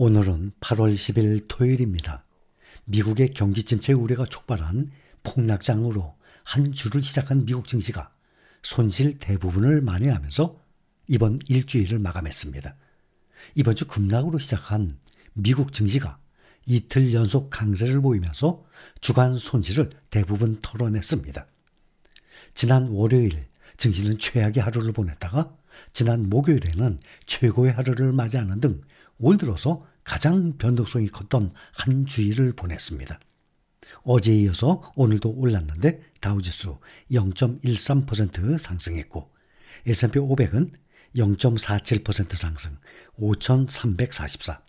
오늘은 8월 10일 토요일입니다. 미국의 경기 침체 우려가 촉발한 폭락장으로 한 주를 시작한 미국 증시가 손실 대부분을 만회하면서 이번 일주일을 마감했습니다. 이번 주 급락으로 시작한 미국 증시가 이틀 연속 강세를 보이면서 주간 손실을 대부분 털어냈습니다. 지난 월요일 증시는 최악의 하루를 보냈다가 지난 목요일에는 최고의 하루를 맞이하는 등올 들어서 가장 변동성이 컸던 한 주일을 보냈습니다. 어제에 이어서 오늘도 올랐는데 다우지수 0.13% 상승했고 S&P 500은 0.47% 상승 5,344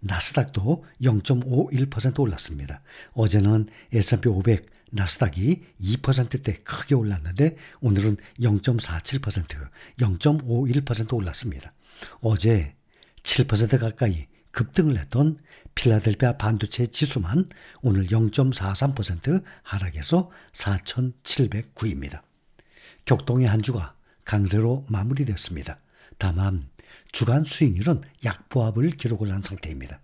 나스닥도 0.51% 올랐습니다. 어제는 S&P 500 나스닥이 2%대 크게 올랐는데 오늘은 0.47% 0.51% 올랐습니다. 어제 7% 가까이 급등을 했던 필라델피아 반도체 지수만 오늘 0.43% 하락해서 4,709입니다. 격동의 한 주가 강세로 마무리됐습니다. 다만 주간 수익률은 약보합을 기록을 한 상태입니다.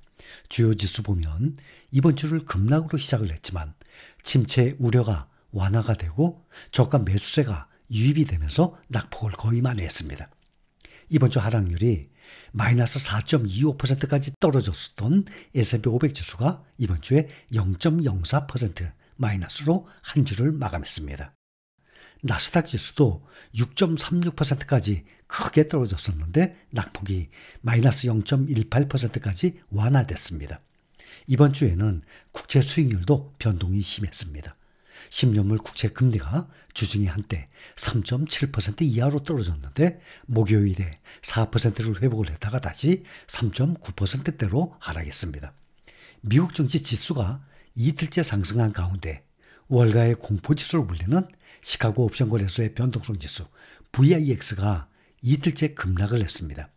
주요 지수 보면 이번 주를 급락으로 시작을 했지만 침체 우려가 완화가 되고 저가 매수세가 유입이 되면서 낙폭을 거의 만회했습니다. 이번 주 하락률이 마이너스 4.25%까지 떨어졌던 었 S&P 500 지수가 이번 주에 0.04% 마이너스로 한 주를 마감했습니다. 나스닥 지수도 6.36%까지 크게 떨어졌었는데 낙폭이 마이너스 0.18%까지 완화됐습니다. 이번 주에는 국채 수익률도 변동이 심했습니다. 10년물 국채 금리가 주중에 한때 3.7% 이하로 떨어졌는데 목요일에 4%를 회복을 했다가 다시 3.9%대로 하락했습니다. 미국 정치 지수가 이틀째 상승한 가운데 월가의 공포지수를 불리는 시카고 옵션 거래소의 변동성 지수 VIX가 이틀째 급락을 했습니다.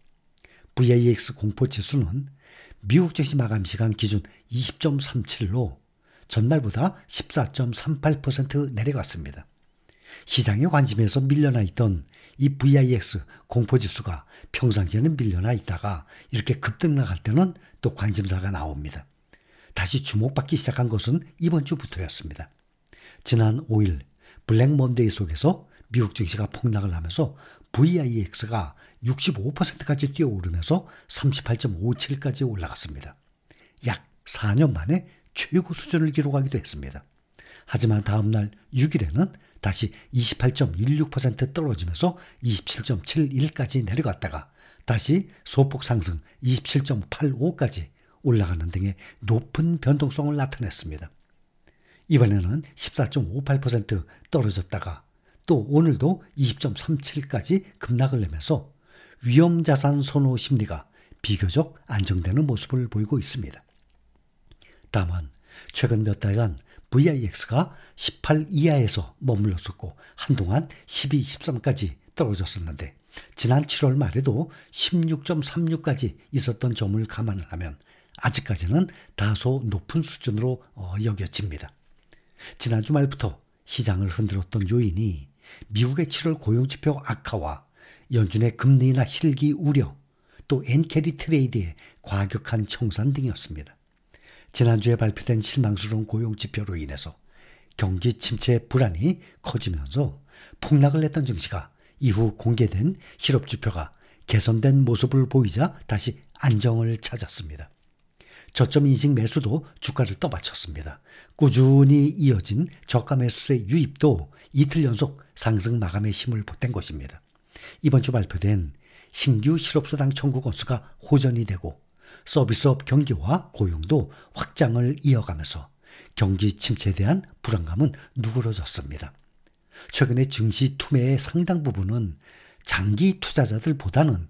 VIX 공포지수는 미국 증시 마감 시간 기준 20.37로 전날보다 14.38% 내려갔습니다. 시장의 관심에서 밀려나 있던 이 VIX 공포지수가 평상시에는 밀려나 있다가 이렇게 급등락할 때는 또 관심사가 나옵니다. 다시 주목받기 시작한 것은 이번 주부터였습니다. 지난 5일 블랙 먼데이 속에서 미국 증시가 폭락을 하면서 VIX가 65%까지 뛰어오르면서 38.57까지 올라갔습니다. 약 4년 만에 최고 수준을 기록하기도 했습니다. 하지만 다음 날 6일에는 다시 28.16% 떨어지면서 27.71까지 내려갔다가 다시 소폭 상승 27.85까지 올라가는 등의 높은 변동성을 나타냈습니다. 이번에는 14.58% 떨어졌다가 또 오늘도 20.37까지 급락을 내면서 위험 자산 선호 심리가 비교적 안정되는 모습을 보이고 있습니다. 다만 최근 몇 달간 VIX가 18 이하에서 머물렀었고 한동안 12, 13까지 떨어졌었는데 지난 7월 말에도 16.36까지 있었던 점을 감안을 하면 아직까지는 다소 높은 수준으로 어, 여겨집니다. 지난주 말부터 시장을 흔들었던 요인이 미국의 7월 고용지표 악화와 연준의 금리나 실기 우려, 또 엔캐리 트레이드의 과격한 청산 등이었습니다. 지난주에 발표된 실망스러운 고용 지표로 인해서 경기 침체의 불안이 커지면서 폭락을 했던 증시가 이후 공개된 실업 지표가 개선된 모습을 보이자 다시 안정을 찾았습니다. 저점 인식 매수도 주가를 떠받쳤습니다. 꾸준히 이어진 저가 매수세 유입도 이틀 연속 상승 마감의 힘을 보탠 것입니다. 이번 주 발표된 신규 실업수당 청구 건수가 호전이 되고 서비스업 경기와 고용도 확장을 이어가면서 경기 침체에 대한 불안감은 누그러졌습니다. 최근에 증시 투매의 상당 부분은 장기 투자자들보다는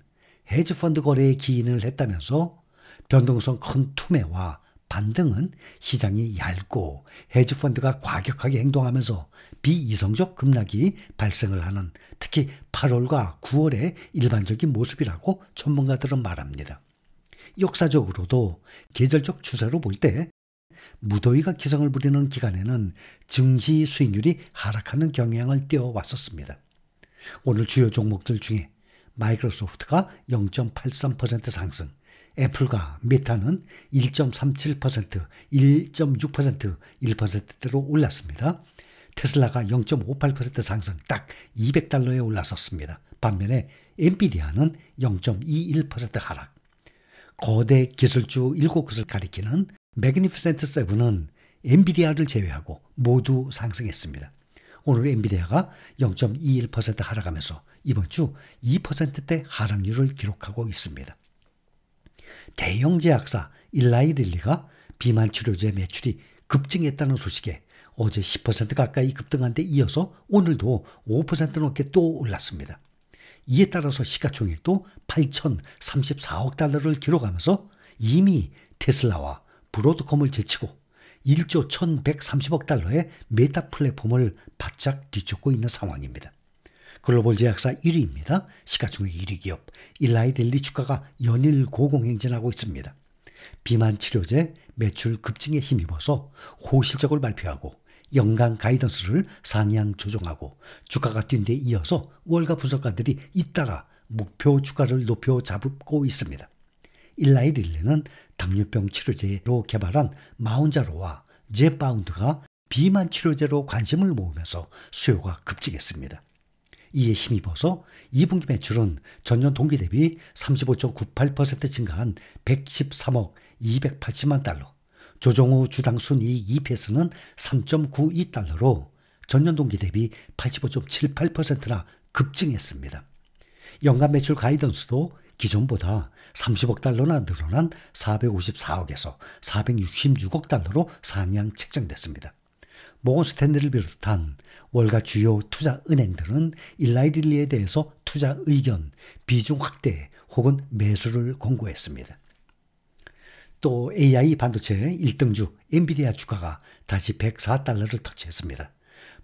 헤지펀드 거래에 기인을 했다면서 변동성 큰 투매와 반등은 시장이 얇고 헤지펀드가 과격하게 행동하면서 비이성적 급락이 발생을 하는 특히 8월과 9월의 일반적인 모습이라고 전문가들은 말합니다. 역사적으로도 계절적 추세로 볼 때 무더위가 기승을 부리는 기간에는 증시 수익률이 하락하는 경향을 띄어왔었습니다. 오늘 주요 종목들 중에 마이크로소프트가 0.83% 상승, 애플과 메타는 1.37%, 1.6%, 1%대로 올랐습니다. 테슬라가 0.58% 상승, 딱 200달러에 올라섰습니다. 반면에 엔비디아는 0.21% 하락, 거대 기술주 7곱 곳을 가리키는 매그니피센트 세븐은 엔비디아를 제외하고 모두 상승했습니다. 오늘 엔비디아가 0.21% 하락하면서 이번 주 2%대 하락률을 기록하고 있습니다. 대형 제약사 일라이 릴리가 비만 치료제 매출이 급증했다는 소식에 어제 10% 가까이 급등한 데 이어서 오늘도 5% 넘게 또 올랐습니다. 이에 따라서 시가총액도 8,034억 달러를 기록하면서 이미 테슬라와 브로드컴을 제치고 1조 1,130억 달러의 메타 플랫폼을 바짝 뒤쫓고 있는 상황입니다. 글로벌 제약사 1위입니다. 시가총액 1위 기업 일라이 델리 주가가 연일 고공행진하고 있습니다. 비만 치료제 매출 급증에 힘입어서 호실적을 발표하고 연간 가이던스를 상향 조정하고 주가가 뛴 데 이어서 월가 분석가들이 잇따라 목표 주가를 높여 잡고 있습니다. 일라이드 일는 당뇨병 치료제로 개발한 마운자로와 제바운드가 비만 치료제로 관심을 모으면서 수요가 급증했습니다. 이에 힘입어서 2분기 매출은 전년 동기 대비 35.98% 증가한 113억 280만 달러, 조정우 주당 순이익 2패스는 3.92달러로 전년 동기 대비 85.78%나 급증했습니다. 연간 매출 가이던스도 기존보다 30억 달러나 늘어난 454억에서 466억 달러로 상향 책정됐습니다. 모건 스탠드를 비롯한 월가 주요 투자 은행들은 일라이딜리에 대해서 투자 의견, 비중 확대 혹은 매수를 공고했습니다. 또 AI 반도체 1등주 엔비디아 주가가 다시 104달러를 터치했습니다.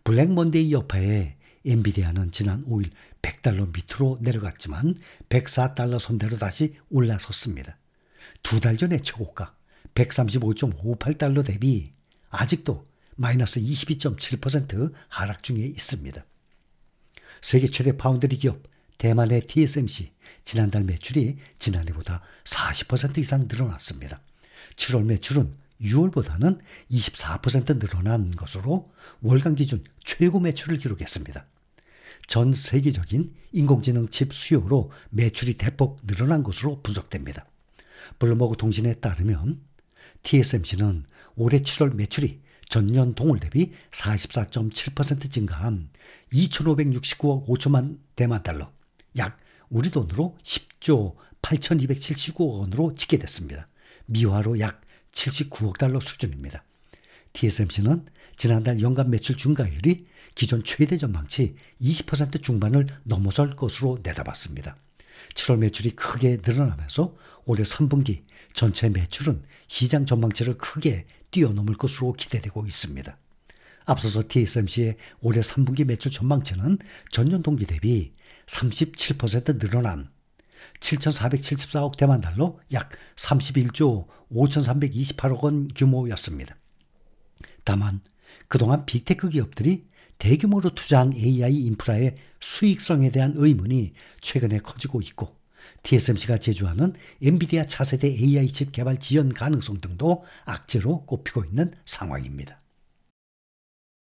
블랙몬데이 여파에 엔비디아는 지난 5일 100달러 밑으로 내려갔지만 104달러 선대로 다시 올라섰습니다. 두 달 전의 최고가 135.58달러 대비 아직도 마이너스 22.7% 하락 중에 있습니다. 세계 최대 파운드리 기업 대만의 TSMC 지난달 매출이 지난해보다 40% 이상 늘어났습니다. 7월 매출은 6월보다는 24% 늘어난 것으로 월간 기준 최고 매출을 기록했습니다. 전 세계적인 인공지능 칩 수요로 매출이 대폭 늘어난 것으로 분석됩니다. 블루버그 통신에 따르면 TSMC는 올해 7월 매출이 전년 동월 대비 44.7% 증가한 2,569억 5천만 대만 달러, 약 우리 돈으로 10조 8,279억 원으로 집계됐습니다. 미화로 약 79억 달러 수준입니다. TSMC는 지난달 연간 매출 증가율이 기존 최대 전망치 20% 중반을 넘어설 것으로 내다봤습니다. 7월 매출이 크게 늘어나면서 올해 3분기 전체 매출은 시장 전망치를 크게 뛰어넘을 것으로 기대되고 있습니다. 앞서서 TSMC의 올해 3분기 매출 전망치는 전년 동기 대비 37%늘어난 7,474억 대만 달러 약 31조 5,328억 원 규모였습니다. 다만 그동안 빅테크 기업들이 대규모로 투자한 AI 인프라의 수익성에 대한 의문이 최근에 커지고 있고 TSMC가 제조하는 엔비디아 차세대 AI 칩 개발 지연 가능성 등도 악재로 꼽히고 있는 상황입니다.